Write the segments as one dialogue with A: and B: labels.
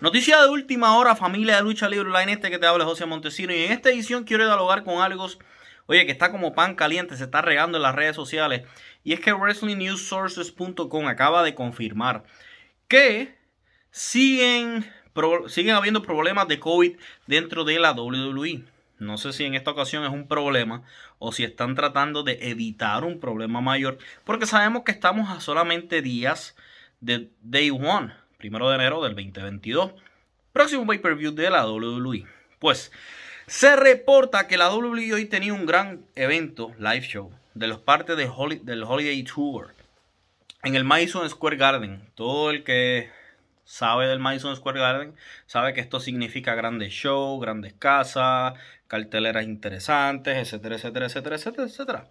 A: Noticia de última hora, familia de Lucha Libre Online, este que te habla José Montesino. Y en esta edición quiero dialogar con algo, oye, que está como pan caliente, se está regando en las redes sociales. Y es que WrestlingNewsSources.com acaba de confirmar que siguen, siguen habiendo problemas de COVID dentro de la WWE. No sé si en esta ocasión es un problema o si están tratando de evitar un problema mayor, porque sabemos que estamos a solamente días de Day One Primero de enero del 2022. Próximo pay-per-view de la WWE. Pues se reporta que la WWE hoy tenía un gran evento, live show, de los partes del Holiday Tour en el Madison Square Garden. Todo el que sabe del Madison Square Garden sabe que esto significa grandes shows, grandes casas, carteleras interesantes, etcétera, etcétera, etcétera, etcétera, etcétera.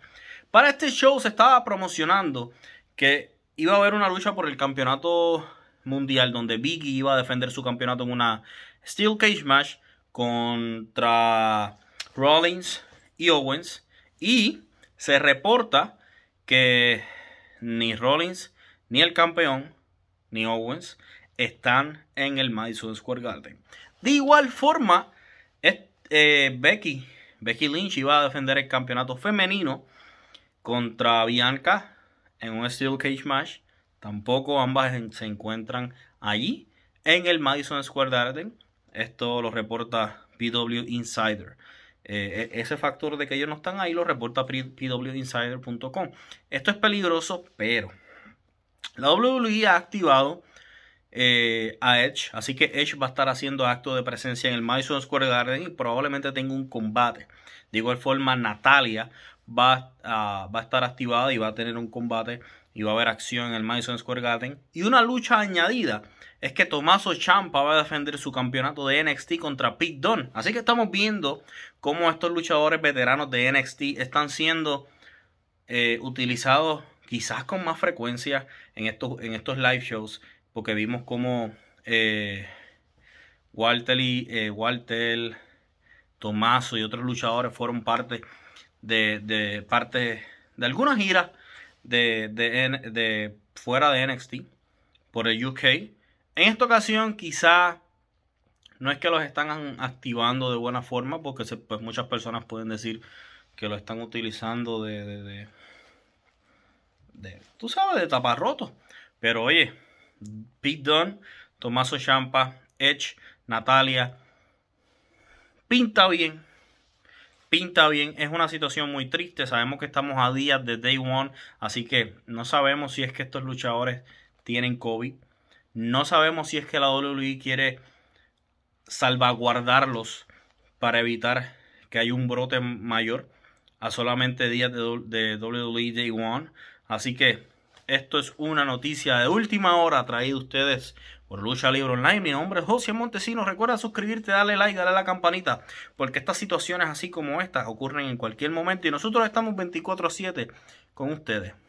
A: Para este show se estaba promocionando que iba a haber una lucha por el campeonato mundial donde Biggie iba a defender su campeonato en una Steel Cage Match contra Rollins y Owens. Y se reporta que ni Rollins, ni el campeón, ni Owens están en el Madison Square Garden. De igual forma, eh, Becky, Becky Lynch iba a defender el campeonato femenino contra Bianca en un Steel Cage Match. Tampoco ambas se encuentran allí en el Madison Square Garden. Esto lo reporta PW Insider. Eh, e, ese factor de que ellos no están ahí lo reporta pwinsider.com. Esto es peligroso, pero la WWE ha activado eh, a Edge, así que Edge va a estar haciendo acto de presencia en el Madison Square Garden y probablemente tenga un combate. De igual forma, Natalia va ah, a estar activada y va a tener un combate y va a haber acción en el Madison Square Garden. Y una lucha añadida es que Tommaso Champa va a defender su campeonato de NXT contra Pete Dunne. Así que estamos viendo cómo estos luchadores veteranos de NXT están siendo eh, utilizados quizás con más frecuencia en estos, en estos live shows. Porque vimos cómo eh, Walter y eh, Walter, Tomaso y otros luchadores fueron parte de, de parte de algunas giras de, de, fuera de NXT por el UK. En esta ocasión quizá no es que los están activando de buena forma, porque pues, muchas personas pueden decir que lo están utilizando de, de, de, tú sabes, de taparroto Pero oye, Pete Don, Tomaso Champa, Edge, Natalia, pinta bien pinta bien. Es una situación muy triste. Sabemos que estamos a días de Day One. Así que no sabemos si es que estos luchadores tienen COVID. No sabemos si es que la WWE quiere salvaguardarlos para evitar que haya un brote mayor a solamente días de, WWE e Day One. Así que esto es una noticia de última hora traída ustedes por Lucha Libro Online. Mi nombre es José Montesinos. Recuerda suscribirte, darle like, darle a la campanita, porque estas situaciones así como estas ocurren en cualquier momento y nosotros estamos 24/7 con ustedes.